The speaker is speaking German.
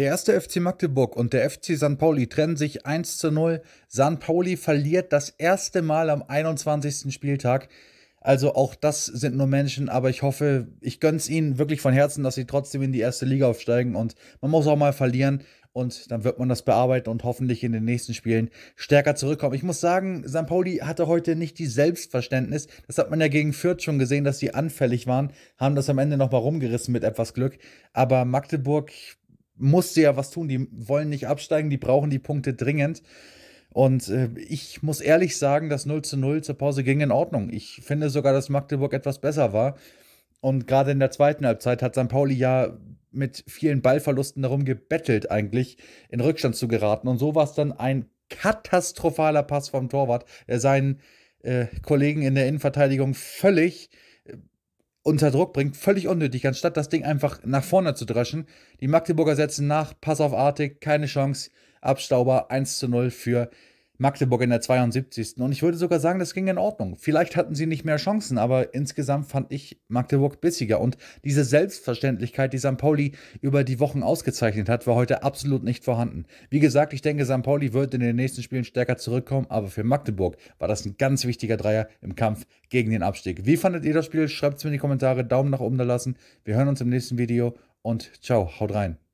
Der erste FC Magdeburg und der FC St. Pauli trennen sich 1 zu 0. St. Pauli verliert das erste Mal am 21. Spieltag. Also auch das sind nur Menschen, aber ich hoffe, ich gönne es ihnen wirklich von Herzen, dass sie trotzdem in die erste Liga aufsteigen und man muss auch mal verlieren und dann wird man das bearbeiten und hoffentlich in den nächsten Spielen stärker zurückkommen. Ich muss sagen, St. Pauli hatte heute nicht die Selbstverständnis. Das hat man ja gegen Fürth schon gesehen, dass sie anfällig waren, haben das am Ende nochmal rumgerissen mit etwas Glück. Aber Magdeburg musste ja was tun. Die wollen nicht absteigen, die brauchen die Punkte dringend. Und äh, ich muss ehrlich sagen, das 0 zu 0 zur Pause ging in Ordnung. Ich finde sogar, dass Magdeburg etwas besser war. Und gerade in der zweiten Halbzeit hat St. Pauli ja mit vielen Ballverlusten darum gebettelt, eigentlich in Rückstand zu geraten. Und so war es dann ein katastrophaler Pass vom Torwart, der seinen äh, Kollegen in der Innenverteidigung völlig unter Druck bringt, völlig unnötig, anstatt das Ding einfach nach vorne zu dreschen. Die Magdeburger setzen nach, Pass auf Artig, keine Chance, Abstauber 1 zu 0 für Magdeburg in der 72. Und ich würde sogar sagen, das ging in Ordnung. Vielleicht hatten sie nicht mehr Chancen, aber insgesamt fand ich Magdeburg bissiger. Und diese Selbstverständlichkeit, die St. Pauli über die Wochen ausgezeichnet hat, war heute absolut nicht vorhanden. Wie gesagt, ich denke, St. Pauli wird in den nächsten Spielen stärker zurückkommen, aber für Magdeburg war das ein ganz wichtiger Dreier im Kampf gegen den Abstieg. Wie fandet ihr das Spiel? Schreibt es mir in die Kommentare, Daumen nach oben da lassen. Wir hören uns im nächsten Video und ciao, haut rein.